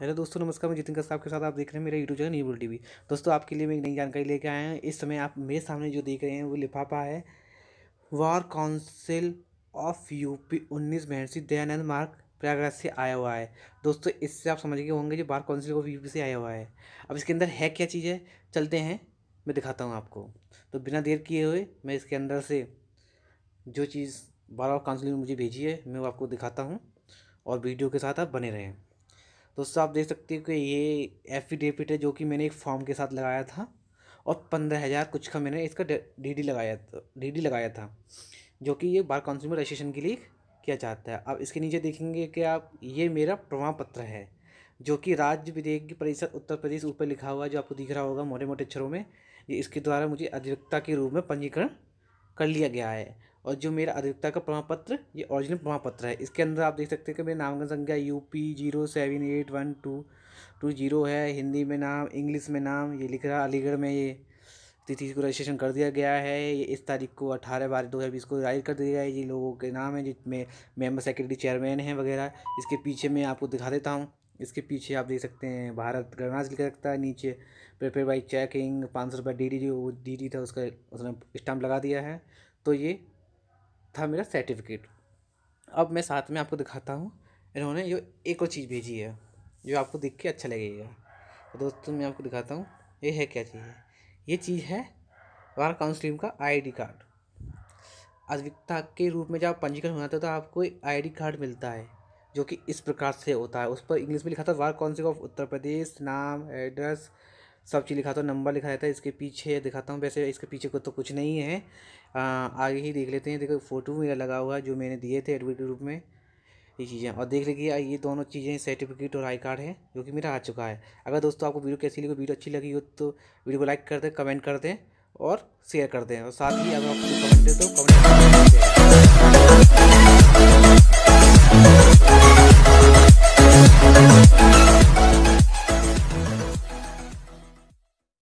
hello दोस्तों नमस्कार मैं जितिन कश्यप के साथ आप देख रहे हैं मेरा यूट्यूब चैनल न्यूबुल टीवी दोस्तों आपके लिए मैं एक नई जानकारी लेके आया हैं इस समय आप मेरे सामने जो देख रहे हैं वो लिफाफा है वार काउंसिल ऑफ यूपी उन्नीस बहनसी दयानंद मार्ग प्रयागराज से आया हुआ है दोस्तों इससे आप समझ गए होंगे जो बार काउंसिल ऑफ यूपी से आया हुआ है अब इसके अंदर है क्या चीज़ है चलते हैं मैं दिखाता हूँ आपको तो बिना देर किए हुए मैं इसके अंदर से जो चीज़ बार काउंसिल ने मुझे भेजी है मैं वो आपको दिखाता हूँ और वीडियो के साथ आप बने रहें दोस्तों आप देख सकते हो कि ये एफिडेविट है जो कि मैंने एक फॉर्म के साथ लगाया था और पंद्रह हज़ार कुछ का मैंने इसका डीडी लगाया डीडी लगाया था जो कि ये बार कंज्यूमर रजिस्ट्रेशन के लिए किया जाता है अब इसके नीचे देखेंगे कि आप ये मेरा प्रमाण पत्र है जो कि राज्य विधेयक परिषद उत्तर प्रदेश ऊपर लिखा हुआ है जो आपको दिख रहा होगा मोटे मोटे अक्षरों में ये इसके द्वारा मुझे अधिवक्ता के रूप में पंजीकरण कर लिया गया है और जो मेरा अधिवक्ता का प्रमाण पत्र ये ओरिजिनल प्रमाण पत्र है इसके अंदर आप देख सकते हैं कि मेरी नामांकन संख्या U P zero seven eight one two two zero है हिंदी में नाम इंग्लिश में नाम ये लिख रहा अलीगढ़ में ये तिथि को रजिस्ट्रेशन कर दिया गया है ये इस तारीख को अठारह बारह दो हज़ार बीस को जाहिर कर दिया गया है ये लोगों के नाम है जिसमें मेम्बर सेक्रेटरी चेयरमैन हैं वगैरह इसके पीछे मैं आपको दिखा देता हूँ इसके पीछे आप देख सकते हैं भारत गणराज लिखा सकता है नीचे प्रिपेयर बाई चेकिंग पाँच सौ रुपये डी डी जो डी डी था उसका उसने स्टाम्प लगा दिया है तो ये था मेरा सर्टिफिकेट अब मैं साथ में आपको दिखाता हूँ इन्होंने जो एक और चीज़ भेजी है जो आपको देख के अच्छा लगेगा तो दोस्तों मैं आपको दिखाता हूँ ये है क्या चीज़ है ये चीज़ है बार काउंसिलिंग का आईडी कार्ड अधिकता के रूप में जब पंजीकरण होता है तो आपको आईडी कार्ड मिलता है जो कि इस प्रकार से होता है उस पर इंग्लिश में लिखा था वार काउंसिल ऑफ उत्तर प्रदेश नाम एड्रेस सब चीज़ लिखा था नंबर लिखा रहता है इसके पीछे दिखाता हूँ वैसे इसके पीछे को तो कुछ नहीं है आ, आगे ही देख लेते हैं देखो फ़ोटो मेरा लगा हुआ है जो मैंने दिए थे एडमिट रूप में ये चीज़ें और देख लीजिए ये दोनों चीज़ें सर्टिफिकेट और आई कार्ड है जो कि मेरा आ चुका है अगर दोस्तों आपको वीडियो कैसी लगी वीडियो अच्छी लगी हो तो वीडियो को लाइक कर दें कमेंट कर दें और शेयर कर दें और साथ ही अगर आपको कमेंट है तो कमेंट